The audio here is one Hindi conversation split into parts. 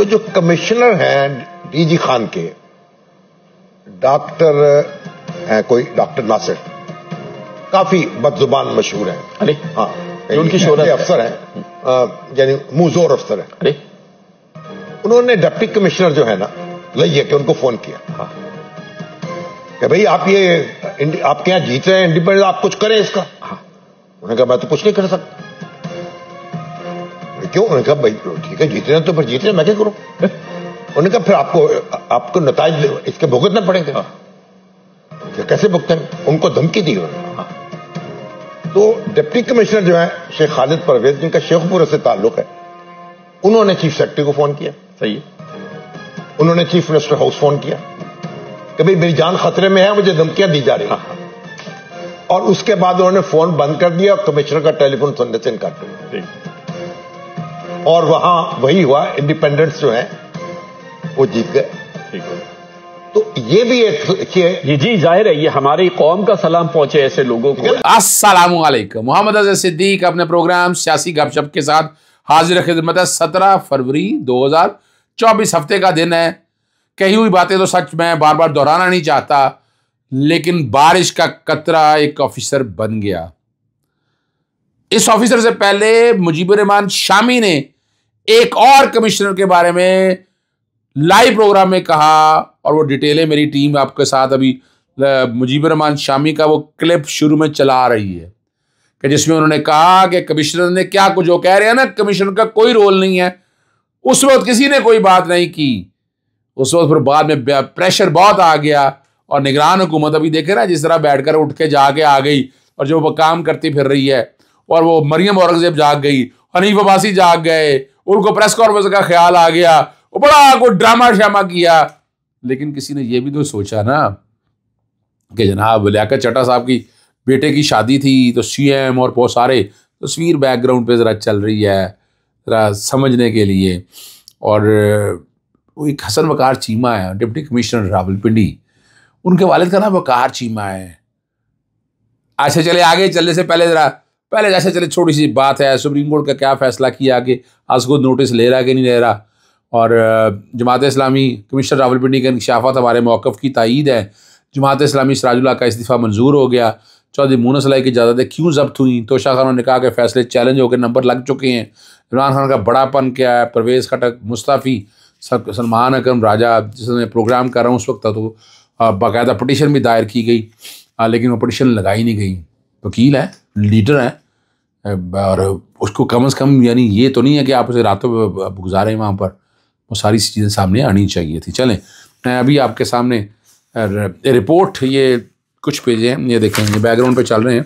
तो जो कमिश्नर हैं डीजी खान के डॉक्टर हैं कोई डॉक्टर नासिर काफी बदजुबान मशहूर है अरे हाँ उनकी शोर अफसर है हम्म। यानी मुंहजोर अफसर है अरे उन्होंने डिप्टी कमिश्नर जो है ना लइए कि उनको फोन किया हाँ कि भाई आप ये आपके यहां जीत रहे हैं इंडिपेंडेंस आप कुछ करें इसका हाँ उन्होंने कहा मैं तो कुछ नहीं कर सकता क्यों उन्होंने कहा भाई ठीक है जीतने तो फिर जीतने मैं क्या करूं उन्होंने कहा फिर आपको आपको नतज इसके भुगतना पड़ेगा हाँ। तो कैसे भुगतेंगे उनको धमकी दी उन्होंने हाँ। तो डिप्टी कमिश्नर जो है शेख खालिद परवेज जिनका शेखपुरा से ताल्लुक है उन्होंने चीफ सेक्रेटरी को फोन किया सही है उन्होंने चीफ मिनिस्टर हाउस फोन किया कि भाई मेरी जान खतरे में है मुझे धमकियां दी जा रही हैं हाँ, हाँ। और उसके बाद उन्होंने फोन बंद कर दिया और कमिश्नर का टेलीफोन सुनने से इनकार कर दिया और वहां वही हुआ इंडिपेंडेंस जो है वो जीत गए तो ये भी एक ये जी जाहिर है ये हमारी कौम का सलाम पहुंचे ऐसे लोगों को असलम मोहम्मद अजय सिद्दीक अपने प्रोग्राम सियासी गपशप के साथ हाजिर खिदमत है सत्रह फरवरी दो हजार चौबीस हफ्ते का दिन है कही हुई बातें तो सच में बार बार दोहराना नहीं चाहता लेकिन बारिश का कतरा एक ऑफिसर बन गया इस ऑफिसर से पहले मुजीबर रहमान शामी ने एक और कमिश्नर के बारे में लाइव प्रोग्राम में कहा और वो डिटेल है मेरी टीम आपके साथ अभी मुजीबुर रहमान शामी का वो क्लिप शुरू में चला रही है कि जिसमें उन्होंने कहा कि कमिश्नर ने क्या कुछ जो कह रहे हैं ना कमिश्नर का कोई रोल नहीं है उस वक्त किसी ने कोई बात नहीं की उस वक्त फिर बाद में प्रेशर बहुत आ गया और निगरान हुकूमत अभी देखे ना जिस तरह बैठकर उठ के जाके आ गई और जो वो काम करती फिर रही है और वो मरियम औरंगजेब जाग गई हनीफ अबासी जाग गए उनको प्रेस कॉन्फ्रेंस का ख्याल आ गया वो बड़ा को ड्रामा श्यामा किया लेकिन किसी ने यह भी तो सोचा ना कि जनाब लिया चटा साहब की बेटे की शादी थी तो सीएम और बहुत सारे तस्वीर तो बैकग्राउंड पे ज़रा चल रही है ज़रा समझने के लिए और एक हसन वकार चीमा है डिप्टी कमिश्नर रावलपिंडी उनके वालिद का नाम वकार चीमा है अच्छा चले आगे चलने से पहले ज़रा पहले जैसे चले छोटी सी बात है सुप्रीम कोर्ट का क्या फैसला किया आगे खुद नोटिस ले रहा कि नहीं ले रहा और जमात इस्लामी कमिश्नर रावलपिंडी का इंकशाफा हमारे मौक़ की तइद है जमात इस्लामी सराजुल्ला का इस्तीफ़ा मंजूर हो गया चौधरी मोनस लाई की इजाज़तें क्यों जब्त हुई तोशा खानों ने कहा कि फ़ैसले चैलेंज होकर नंबर लग चुके हैं इमरान खान का बड़ापन क्या है परवेज़ खटक मुस्ताफ़ी सलमान अकरम राजा जिसने प्रोग्राम कर रहा हूँ उस वक्त तो बाकायदा पटिशन भी दायर की गई लेकिन वो पटिशन लगाई नहीं गई वकील है लीडर हैं और उसको कम से कम यानी ये तो नहीं है कि आप उसे रातों गुजारें वहाँ पर वो सारी चीज़ें सामने आनी चाहिए थी चलें मैं अभी आपके सामने रिपोर्ट ये कुछ पेज हैं ये देखें ये बैकग्राउंड पे चल रहे हैं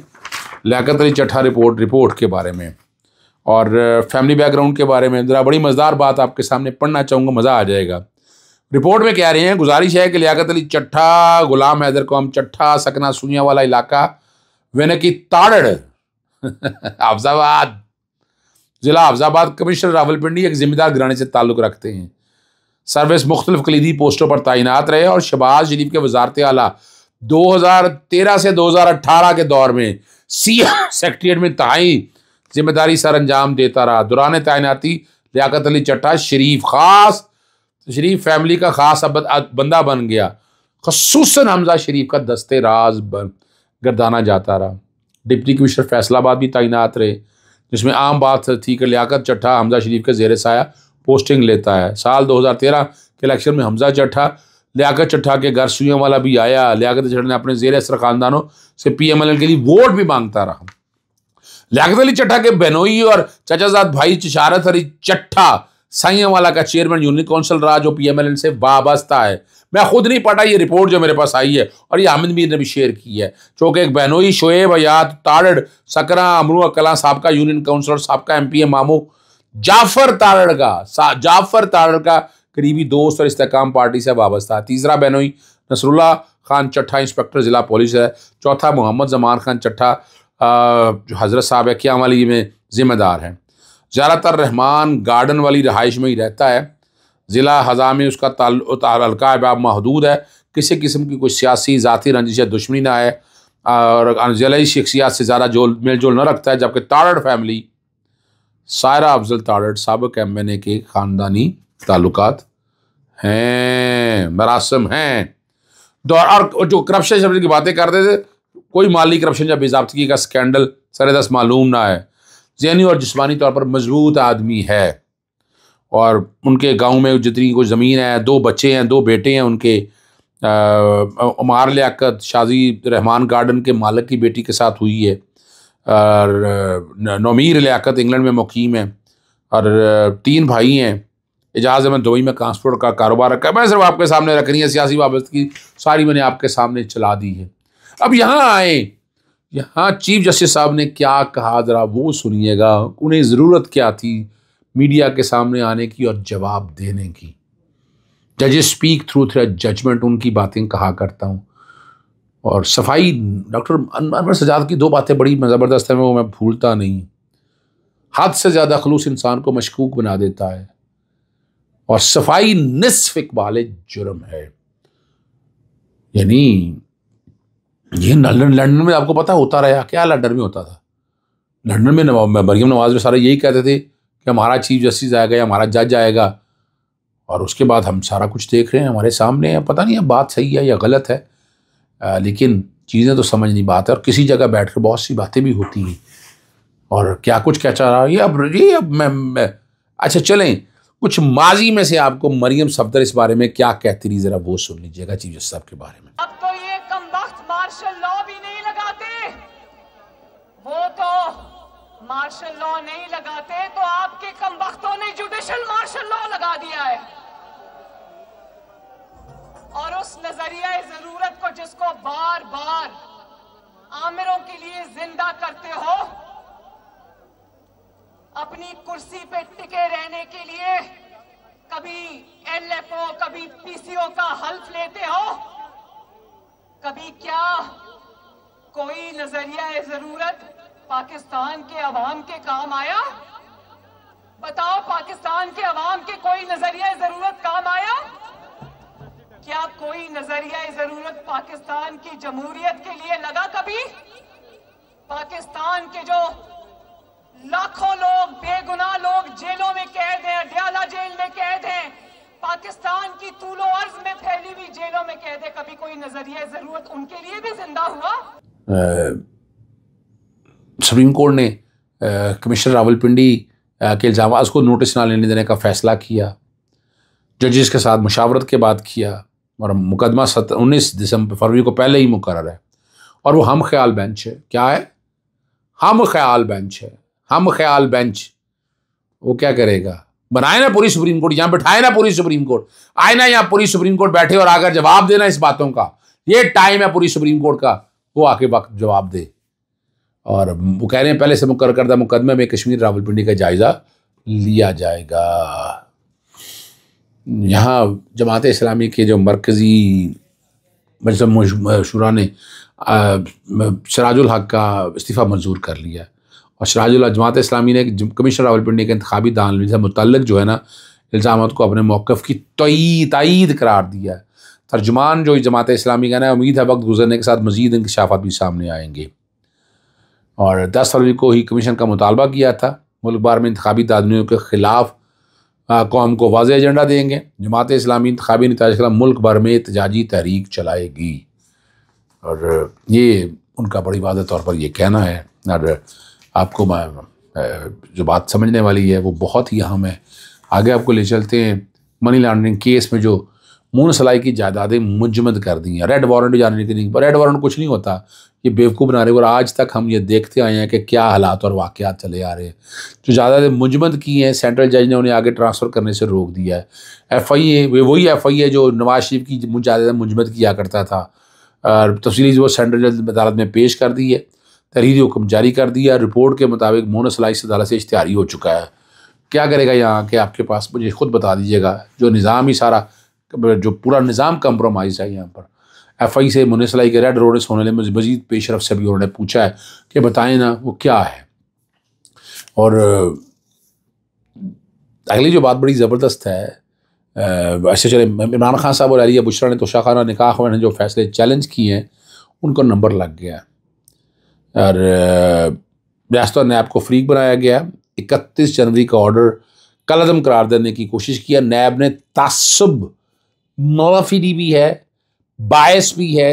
लियाकत अली चट्ठा रिपोर्ट रिपोर्ट के बारे में और फैमिली बैकग्राउंड के बारे में ज़रा बड़ी मज़ेदार बात आपके सामने पढ़ना चाहूँगा मज़ा आ जाएगा रिपोर्ट में कह रहे हैं गुजारिश है कि लियात अली चट्ठा गुलाम हैदर कौम चट्ठा सकना सुइया वाला इलाका వెనకి తాడాడు अफजाबाद ज़िला हफजाबाद कमिश्नर पिंडी एक जिम्मेदार घराने से ताल्लुक़ रखते हैं सर्विस मुख्तलिफ कलीदी पोस्टों पर तैनात रहे और शहबाज शरीफ के वजारत आला दो हजार तेरह से दो हजार अट्ठारह के दौर में सी सेक्रट्रिएट में तहाई जिम्मेदारी सर अंजाम देता रहा दुरान तैनाती लियात अली चट्टा शरीफ खास शरीफ फैमिली का खास बंदा बन गया खसूस हमजा शरीफ का दस्ते राज बन गर्दाना जाता रहा डिप्टी कमिश्नर फैसलाबाद भी तैनात रहे जिसमें आम बात थी कि लियाकत चट्ठा हमजा शरीफ के जेर साया पोस्टिंग लेता है साल 2013 के इलेक्शन में हमजा चट्ठा लियाकत चट्ठा के घर सुइयों वाला भी आया लियाकत चट्ठा ने अपने जेर असर खानदानों से पी एम एल एल के लिए वोट भी मांगता रहा लियाकत अली चट्ठा के बहनोई और चचाजाद भाई चशारत अली चट्ठा वाला का चेयरमैन यूनियन काउंसिल रहा जो पी एम एल एन से वाबस्ता है मैं खुद नहीं पढ़ा ये रिपोर्ट जो मेरे पास आई है और ये हामिद मीर ने भी शेयर की है चूंकि एक बहनोई शोएब अयात ताड़ सकरा अमरू अकला साहब का यूनियन काउंसलर साहब का एम पी ए मामू जाफर ताड़ का जाफर ताड़ का करीबी दोस्त और इस्तेकाम पार्टी से वाबस्ता तीसरा बहनोई नसरुल्ला खान चट्ठा इंस्पेक्टर ज़िला पुलिस है चौथा मोहम्मद जमान खान चट्ठा जो हज़रत साहब है क्या वाली में ज़िम्मेदार हैं ज़्यादातर रहमान गार्डन वाली रहाइश में ही रहता है ज़िला हज़ा में उसका हल्का अहबाब महदूद है किसी किस्म की कोई सियासी ज़ाती रंजिश या दुश्मनी ना है और ज़िली शख्सियात से ज़्यादा जोल मेल जोल न रखता है जबकि ताड़ फैमिली सायरा अफजल ताड सबक एम एन ए के ख़ानदानी ताल्लुक हैं मरासम हैं तो और जो करप्शन शब्द की बातें करते थे कोई माली करप्शन या बेजाबतगी का स्कैंडल सर दस मालूम ना है जहनी और जिसमानी तौर पर मजबूत आदमी है और उनके गांव में जितनी कोई ज़मीन है दो बच्चे हैं दो बेटे हैं उनके उमार लियाकत शाजी रहमान गार्डन के मालक की बेटी के साथ हुई है और नमीर लियाकत इंग्लैंड में मुकीम है और तीन भाई हैं एजाज़ अहमद दुबई में ट्रांसपोर्ट का कारोबार रखा है मैं सिर्फ आपके सामने रख रही है सियासी वाबस्त की सारी मैंने आपके सामने चला दी है अब यहाँ आए यहाँ चीफ जस्टिस साहब ने क्या कहा ज़रा वो सुनिएगा उन्हें ज़रूरत क्या थी मीडिया के सामने आने की और जवाब देने की जज स्पीक थ्रू थ्रू जजमेंट उनकी बातें कहा करता हूँ और सफाई डॉक्टर अनवर सजाद की दो बातें बड़ी ज़बरदस्त हैं वो मैं भूलता नहीं हद से ज़्यादा खलूस इंसान को मशकूक बना देता है और सफाई नसफ इकबाल जुर्म है यानी ये लंदन लंडन में आपको पता होता रहा क्या लंदन में होता था लंदन में मरियम नवाज में सारे यही कहते थे कि हमारा चीफ जस्टिस आएगा या हमारा जज आएगा और उसके बाद हम सारा कुछ देख रहे हैं हमारे सामने है पता नहीं है बात सही है या गलत है आ, लेकिन चीज़ें तो समझ नहीं बात है और किसी जगह बैठ कर बहुत सी बातें भी होती हैं और क्या कुछ कह चाह रहा ये अब ये अब मैं, मैं अच्छा चलें कुछ माजी में से आपको मरियम सफदर इस बारे में क्या कहती रही जरा वो सुन लीजिएगा चीफ जस्टिस साहब के बारे में अब तो ये कम मार्शल लॉ भी नहीं लगाते वो तो मार्शल लॉ नहीं लगाते तो आपके कम वक्तों ने जुडिशल मार्शल लॉ लगा दिया है और उस नजरिया जरूरत को जिसको बार बार आमिरों के लिए जिंदा करते हो अपनी कुर्सी पे टिके रहने के लिए कभी एलएफओ कभी पीसीओ का हल्फ लेते हो कभी क्या कोई नजरिया जरूरत पाकिस्तान के अवाम के काम आया बताओ पाकिस्तान के अवाम के कोई नजरिया जरूरत काम आया क्या कोई नजरिया जरूरत पाकिस्तान की जमहूरियत के लिए लगा कभी पाकिस्तान के जो लाखों लोग बेगुनाह लोग जेलों में कैद हैं अडियाला जेल में कैद हैं पाकिस्तान की तूलो अर्ज में फैली हुई जेलों में कैद है कभी कोई नजरिया जरूरत उनके लिए भी जिंदा हुआ सुप्रीम कोर्ट ने कमिश्नर रावलपिंडी के इल्ज़ाम को नोटिस ना लेने देने का फ़ैसला किया जजेस के साथ मुशावरत के बाद किया और मुकदमा सत उन्नीस दिसंबर फरवरी को पहले ही मुकर है और वो हम ख्याल बेंच है क्या है हम ख्याल बेंच है हम ख्याल बेंच वो क्या करेगा बनाए ना पूरी सुप्रीम कोर्ट यहाँ बैठाए ना पूरी सुप्रीम कोर्ट आए ना यहाँ पूरी सुप्रीम कोर्ट बैठे और आकर जवाब देना इस बातों का ये टाइम है पूरी सुप्रीम कोर्ट का वो आके वक्त जवाब दे और वो कह रहे हैं पहले से मुकर करदा मुकदमे में कश्मीर रावलपिंडी का जायज़ा लिया जाएगा यहाँ जमात इस्लामी के जो मरकज़ी मजलम शुरा ने शराजुल हक का इस्तीफ़ा मंजूर कर लिया और शराजुल जमात इस्लामी ने कमिश्नर रावलपिंडी के इंतबी दान से मुतल जो है ना इल्ज़ाम को अपने मौक़ की तई तइद करार दिया तर्जुमान जो जमात इस्लामी का ना उम्मीद है वक्त गुजरने के साथ मजीद इंकशाफ़ा भी सामने आएंगे और दस फरवरी को ही कमीशन का मुतालबा किया था मुल्क भर में इंतबी तदमियों के ख़िलाफ़ कौम को वाज एजेंडा देंगे जमात इस्लामी इंतबी नतज खिलाफ मुल्क भर में एहतजाजी तहरीक चलाएगी और ये उनका बड़ी वादे तौर पर यह कहना है और आपको जो बात समझने वाली है वो बहुत ही अहम है आगे आपको ले चलते हैं मनी लॉन्ड्रिंग केस में जो मून सलाई की जायदादें मुंजमद कर दी हैं रेड वारंट जाने नहीं थी पर रेड वारंट कुछ नहीं होता ये बेवकूफ़ बना रहे और आज तक हम ये देखते आए हैं कि क्या हालात और वाक़ात चले आ रहे हैं जो ज़्यादा मुंजमद की हैं सेंट्रल जज ने उन्हें आगे ट्रांसफ़र करने से रोक दिया है एफ आई ए वही एफ आई ए जो नवाज शरीफ की ज़्यादा मुंजमद किया करता था और तफसीली वो सेंट्रल जज अदालत में पेश कर दी है तहरीरी हुक्म जारी कर दिया रिपोर्ट के मुताबिक मोन सलाई से अदालत से इश्तारी हो चुका है क्या करेगा यहाँ के आपके पास मुझे खुद बता दीजिएगा जो निज़ाम ही सारा जो पूरा निज़ाम कम्प्रोमाइज़ है यहाँ पर एफ आई से मुनसलाई के रेड रोड सोने मजीद पेशरफ से भी उन्होंने पूछा है कि बताएं ना वो क्या है और अगली जो बात बड़ी ज़बरदस्त है ऐसे चले इमरान खान साहब और अलिया बुशरा ने तोशा निकाह ने जो फैसले चैलेंज किए हैं उनको नंबर लग गया और रियासत नैब को फ्रीक बनाया गया इकतीस जनवरी का ऑर्डर कलदम करार देने की कोशिश किया नैब ने तासब मवाफिरी भी है बायस भी है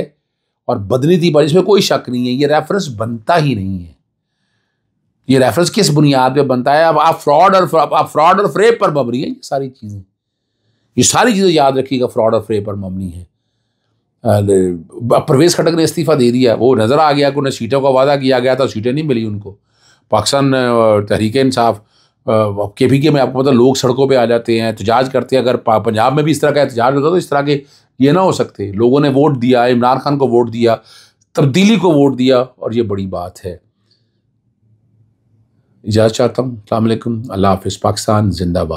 और बदनीति पर इसमें कोई शक नहीं है ये रेफरेंस बनता ही नहीं है ये रेफरेंस किस बुनियाद पे बनता है अब आप फ्रॉड और आप फ्रॉड और फ्रेप पर मबनी है ये सारी चीज़ें ये सारी चीज़ें याद रखिएगा फ्रॉड और फ्रेप पर मबनी है प्रवेश खटक ने इस्तीफ़ा दे दिया वो नज़र आ गया कि उन्हें सीटों का वादा किया गया था सीटें नहीं मिली उनको पाकिस्तान तहरीक इंसाफ के पी के में आपको पता लोग सड़कों पे आ जाते हैं एहतजाज करते हैं अगर पंजाब में भी इस तरह का एहतजाज होता तो इस तरह के ये ना हो सकते लोगों ने वोट दिया इमरान खान को वोट दिया तब्दीली को वोट दिया और ये बड़ी बात है इजाज़त चाहता हूँ अलैक्म अल्लाह हाफिज़ पाकिस्तान जिंदाबाद